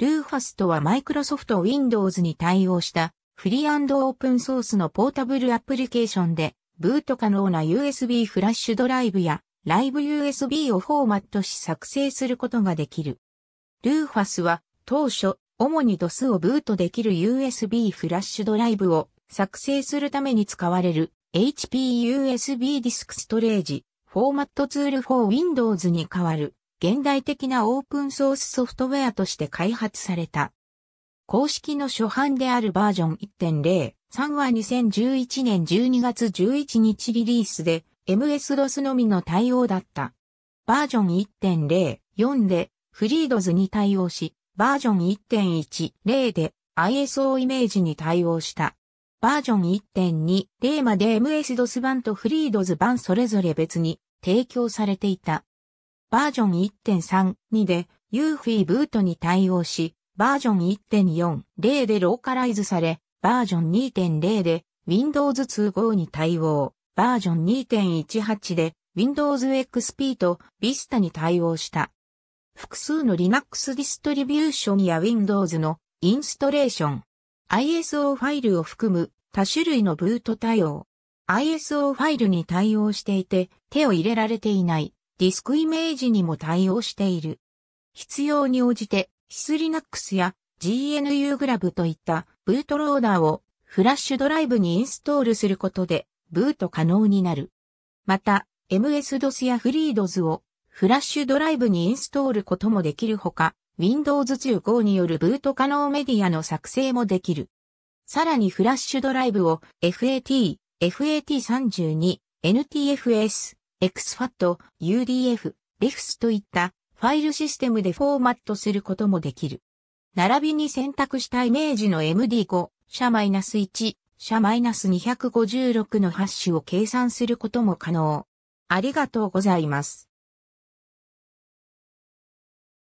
ルーファスとはマイクロソフト Windows に対応したフリーオープンソースのポータブルアプリケーションでブート可能な USB フラッシュドライブやライブ USB をフォーマットし作成することができる。ルーファスは当初主に DOS をブートできる USB フラッシュドライブを作成するために使われる HP USB ディスクストレージフォーマットツール4 Windows に変わる現代的なオープンソースソフトウェアとして開発された。公式の初版であるバージョン1.0、3は2011年12月11日リリースで MS d o s のみの対応だった。バージョン1.0、4でフリードズに対応し、バージョン1.1、0で ISO イメージに対応した。バージョン1.2、0まで MS-DOS 版とフリードズ版それぞれ別に提供されていた。バージョン1.32で UFI ブートに対応し、バージョン1.40でローカライズされ、バージョン2.0で Windows 2.5に対応、バージョン2.18で Windows XP と Vista に対応した。複数の Linux ディストリビューションや Windows のインストレーション、ISO ファイルを含む多種類のブート対応、ISO ファイルに対応していて手を入れられていないディスクイメージにも対応している。必要に応じて、SysLinux や GNU グラブといったブートローダーをフラッシュドライブにインストールすることでブート可能になる。また、MS-DOS や FreeDOS をフラッシュドライブにインストールこともできるほか、Windows 15によるブート可能メディアの作成もできる。さらにフラッシュドライブを FAT、FAT32、NTFS、XFAT、UDF、REFS といったファイルシステムでフォーマットすることもできる。並びに選択したイメージの MD5、社 -1、社 -256 のハッシュを計算することも可能。ありがとうございます。